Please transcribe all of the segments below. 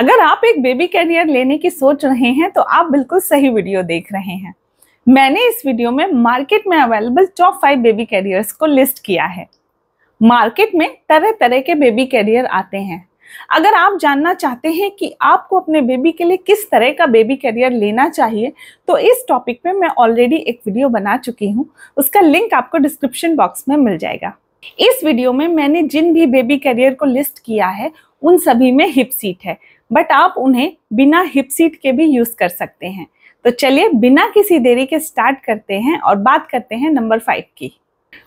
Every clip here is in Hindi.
अगर आप एक बेबी कैरियर लेने की सोच रहे हैं तो आप बिल्कुल सही वीडियो देख रहे हैं मैंने इस वीडियो में मार्केट में available top five baby carriers को लिस्ट किया है मार्केट में तरह तरह के बेबी कैरियर आते हैं अगर आप जानना चाहते हैं कि आपको अपने बेबी के लिए किस तरह का बेबी कैरियर लेना चाहिए तो इस टॉपिक पे मैं ऑलरेडी एक वीडियो बना चुकी हूँ उसका लिंक आपको डिस्क्रिप्शन बॉक्स में मिल जाएगा इस वीडियो में मैंने जिन भी बेबी कैरियर को लिस्ट किया है उन सभी में हिप सीट है बट आप उन्हें बिना हिप सीट के भी यूज कर सकते हैं तो चलिए बिना किसी देरी के स्टार्ट करते हैं और बात करते हैं नंबर फाइव की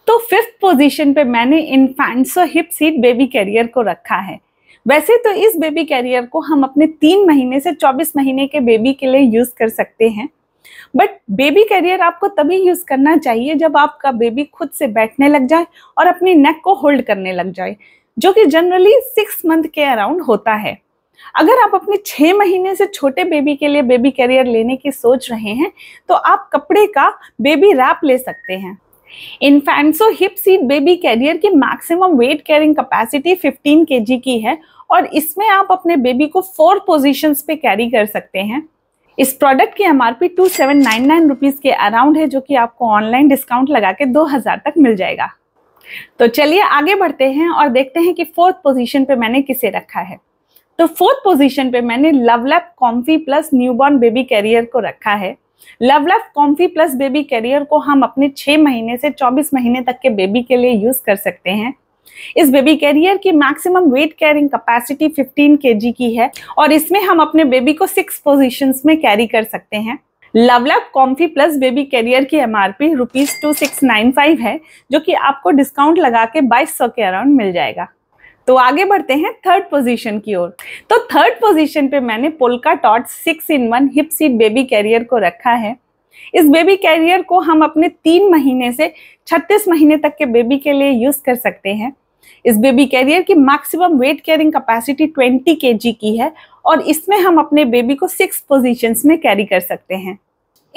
तो फिफ्थ पोजीशन पे मैंने Infantso hip seat baby carrier को रखा है वैसे तो इस बेबी कैरियर को हम अपने तीन महीने से चौबीस महीने के बेबी के लिए यूज कर सकते हैं बट बेबी कैरियर आपको तभी यूज करना चाहिए जब आपका बेबी खुद से बैठने लग जाए और अपनी नेक को होल्ड करने लग जाए जो कि जनरली सिक्स मंथ के अराउंड होता है अगर आप अपने छः महीने से छोटे बेबी के लिए बेबी कैरियर लेने की सोच रहे हैं तो आप कपड़े का बेबी रैप ले सकते हैं Infantso hip seat baby carrier की मैक्सिमम वेट कैरिंग कैपेसिटी 15 के की है और इसमें आप अपने बेबी को फोर पोजीशंस पे कैरी कर सकते हैं इस प्रोडक्ट की M R P two seven nine nine rupees के अराउंड है जो कि आपको ऑनलाइन डिस्काउंट लगा के दो हज़ार तक मिल जाएगा तो चलिए आगे बढ़ते हैं और देखते हैं कि फोर्थ पोजीशन पे मैंने किसे रखा है तो फोर्थ पोजीशन पे मैंने Luvlap comfy plus newborn baby carrier को रखा है Luvlap comfy plus baby carrier को हम अपने छः महीने से चौबीस महीने तक के बेबी के लिए यूज़ कर सकते हैं इस बेबी कैरियर की maximum weight carrying capacity 15 KG की है और इसमें हम अपने बेबी को सिक्स पोजीशंस में कैरी कर सकते हैं Luvlap comfy plus baby carrier की M R P rupees two six nine five है जो कि आपको डिस्काउंट लगा के बाईस सौ के अराउंड मिल जाएगा तो आगे बढ़ते हैं थर्ड पोजीशन की ओर तो थर्ड पोजीशन पे मैंने Polka Tot six in one hip seat baby carrier को रखा है इस बेबी कैरियर को हम अपने तीन महीने से छत्तीस महीने तक के बेबी के लिए यूज कर सकते हैं इस बेबी कैरियर की maximum weight carrying capacity twenty K की है और इसमें हम अपने बेबी को सिक्स पोजिशन में कैरी कर सकते हैं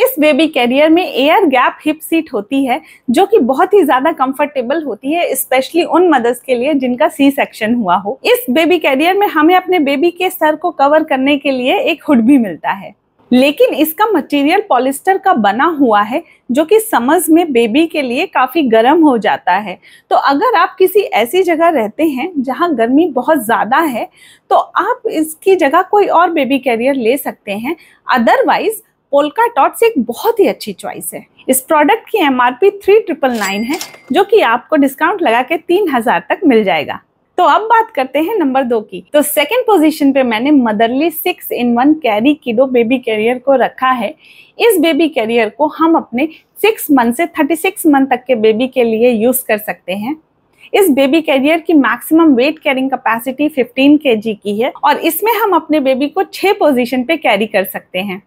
इस बेबी कैरियर में एयर गैप हिप सीट होती है जो कि बहुत ही ज्यादा कंफर्टेबल होती है स्पेशली उन मदर्स के लिए जिनका सी सेक्शन हुआ हो इस बेबी कैरियर में हमें अपने बेबी के सर को कवर करने के लिए एक हुड भी मिलता है लेकिन इसका मटेरियल पॉलिस्टर का बना हुआ है जो कि समझ में बेबी के लिए काफ़ी गर्म हो जाता है तो अगर आप किसी ऐसी जगह रहते हैं जहां गर्मी बहुत ज़्यादा है तो आप इसकी जगह कोई और बेबी कैरियर ले सकते हैं अदरवाइज़ पोलका डॉट्स एक बहुत ही अच्छी चॉइस है इस प्रोडक्ट की M R P three triple nine है जो कि आपको डिस्काउंट लगा के तीन हजार तक मिल जाएगा तो अब बात करते हैं नंबर दो की तो सेकंड पोजीशन पे मैंने Motherly six in one carry kiddo baby carrier को रखा है इस बेबी कैरियर को हम अपने सिक्स मंथ से थर्टी सिक्स मंथ तक के बेबी के लिए यूज कर सकते हैं इस बेबी कैरियर की मैक्सिमम वेट कैरिंग कैपेसिटी 15 के की है और इसमें हम अपने बेबी को छह पोजीशन पे कैरी कर सकते हैं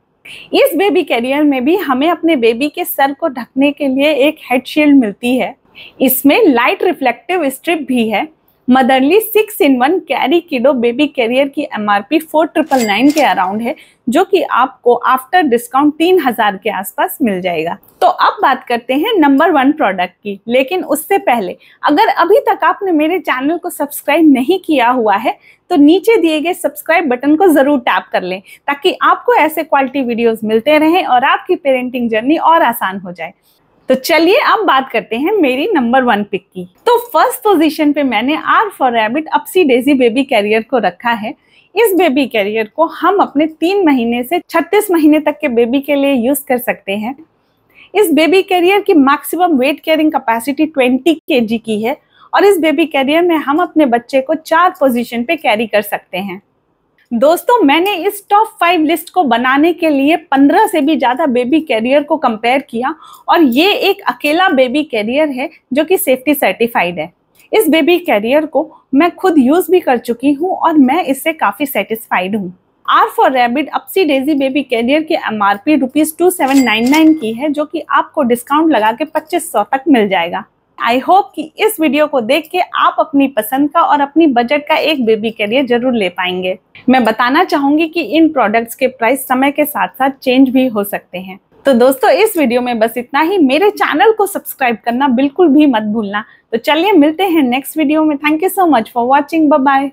इस बेबी कैरियर में भी हमें अपने बेबी के सर को ढकने के लिए एक हेड शील्ड मिलती है इसमें लाइट रिफ्लेक्टिव स्ट्रिप भी है Motherly six in one carry kiddo baby carrier की एमआरपी फोर ट्रिपल नाइन के अराउंड है जो कि आपको आफ्टर डिस्काउंट तीन हजार के आसपास मिल जाएगा तो अब बात करते हैं नंबर वन प्रोडक्ट की लेकिन उससे पहले अगर अभी तक आपने मेरे चैनल को सब्सक्राइब नहीं किया हुआ है तो नीचे दिए गए सब्सक्राइब बटन को जरूर टैप कर लें ताकि आपको ऐसे क्वालिटी वीडियोस मिलते रहें और आपकी पेरेंटिंग जर्नी और आसान हो जाए तो चलिए अब बात करते हैं मेरी नंबर वन पिक की तो फर्स्ट पोजीशन पे मैंने R for Rabbit Upsy Daisy baby carrier को रखा है इस बेबी कैरियर को हम अपने तीन महीने से छत्तीस महीने तक के बेबी के लिए यूज कर सकते हैं इस बेबी कैरियर की maximum weight carrying capacity twenty K की है और इस बेबी कैरियर में हम अपने बच्चे को चार पोजीशन पे कैरी कर सकते हैं दोस्तों मैंने इस टॉप फाइव लिस्ट को बनाने के लिए पंद्रह से भी ज़्यादा बेबी कैरियर को कंपेयर किया और ये एक अकेला बेबी कैरियर है जो कि सेफ्टी सर्टिफाइड है इस बेबी कैरियर को मैं खुद यूज़ भी कर चुकी हूँ और मैं इससे काफ़ी सेटिस्फाइड हूँ R for Rabbit Upsy Daisy baby carrier की M R P rupees two seven nine nine की है जो कि आपको डिस्काउंट लगा के पच्चीस सौ तक मिल जाएगा आई होप कि इस वीडियो को देख के आप अपनी पसंद का और अपनी बजट का एक बेबी के लिए जरूर ले पाएंगे मैं बताना चाहूंगी कि इन प्रोडक्ट्स के प्राइस समय के साथ साथ चेंज भी हो सकते हैं तो दोस्तों इस वीडियो में बस इतना ही मेरे चैनल को सब्सक्राइब करना बिल्कुल भी मत भूलना तो चलिए मिलते हैं नेक्स्ट वीडियो में thank you so much for watching bye